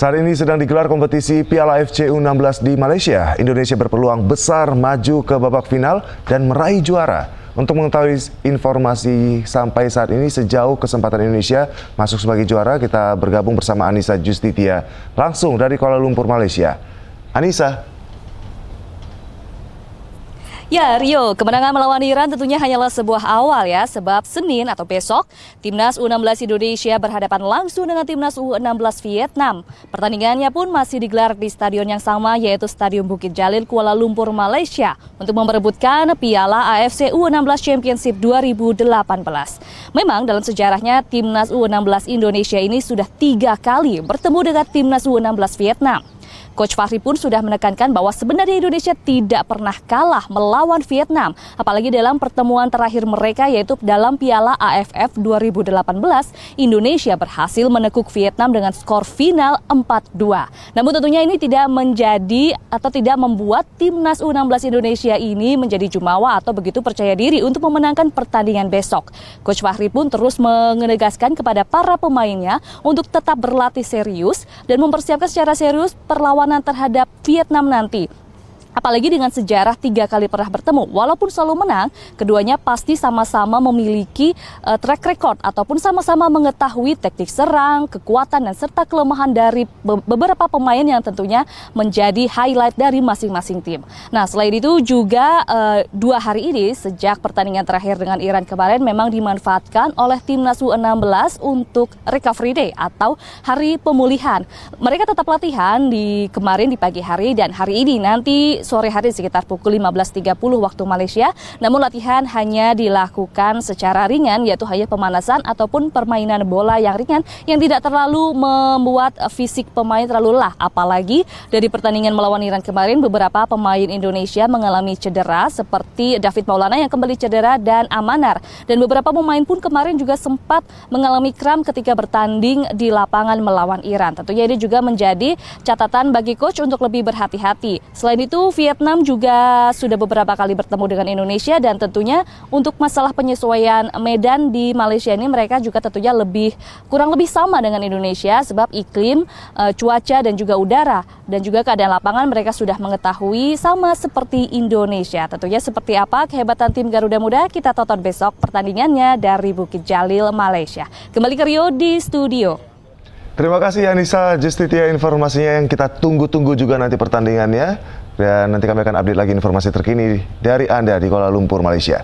Saat ini sedang digelar kompetisi Piala FC U16 di Malaysia. Indonesia berpeluang besar maju ke babak final dan meraih juara. Untuk mengetahui informasi sampai saat ini sejauh kesempatan Indonesia masuk sebagai juara, kita bergabung bersama Anissa Justitia langsung dari Kuala Lumpur, Malaysia. Anissa, Ya, Rio, kemenangan melawan Iran tentunya hanyalah sebuah awal ya, sebab Senin atau besok, Timnas U16 Indonesia berhadapan langsung dengan Timnas U16 Vietnam. Pertandingannya pun masih digelar di stadion yang sama, yaitu Stadion Bukit Jalil, Kuala Lumpur, Malaysia, untuk memperebutkan piala AFC U16 Championship 2018. Memang dalam sejarahnya, Timnas U16 Indonesia ini sudah tiga kali bertemu dengan Timnas U16 Vietnam. Coach Fahri pun sudah menekankan bahwa sebenarnya Indonesia tidak pernah kalah melawan Vietnam, apalagi dalam pertemuan terakhir mereka yaitu dalam Piala AFF 2018, Indonesia berhasil menekuk Vietnam dengan skor final 4-2. Namun tentunya ini tidak menjadi atau tidak membuat timnas U16 Indonesia ini menjadi jumawa atau begitu percaya diri untuk memenangkan pertandingan besok. Coach Fahri pun terus menegaskan kepada para pemainnya untuk tetap berlatih serius dan mempersiapkan secara serius per perlawanan terhadap Vietnam nanti Apalagi dengan sejarah tiga kali pernah bertemu, walaupun selalu menang, keduanya pasti sama-sama memiliki uh, track record ataupun sama-sama mengetahui teknik serang, kekuatan dan serta kelemahan dari be beberapa pemain yang tentunya menjadi highlight dari masing-masing tim. Nah, selain itu juga uh, dua hari ini sejak pertandingan terakhir dengan Iran kemarin memang dimanfaatkan oleh timnas U16 untuk recovery day atau hari pemulihan. Mereka tetap latihan di kemarin di pagi hari dan hari ini nanti sore hari sekitar pukul 15.30 waktu Malaysia. Namun latihan hanya dilakukan secara ringan yaitu hanya pemanasan ataupun permainan bola yang ringan yang tidak terlalu membuat fisik pemain terlalu lelah. Apalagi dari pertandingan melawan Iran kemarin beberapa pemain Indonesia mengalami cedera seperti David Maulana yang kembali cedera dan Amanar. Dan beberapa pemain pun kemarin juga sempat mengalami kram ketika bertanding di lapangan melawan Iran. Tentunya ini juga menjadi catatan bagi coach untuk lebih berhati-hati. Selain itu, Vietnam juga sudah beberapa kali bertemu dengan Indonesia dan tentunya untuk masalah penyesuaian medan di Malaysia ini mereka juga tentunya lebih kurang lebih sama dengan Indonesia sebab iklim, eh, cuaca dan juga udara dan juga keadaan lapangan mereka sudah mengetahui sama seperti Indonesia. Tentunya seperti apa kehebatan tim Garuda Muda kita tonton besok pertandingannya dari Bukit Jalil Malaysia. Kembali ke Rio di studio. Terima kasih Anissa Justitia informasinya yang kita tunggu-tunggu juga nanti pertandingannya. Dan nanti kami akan update lagi informasi terkini dari Anda di Kuala Lumpur, Malaysia.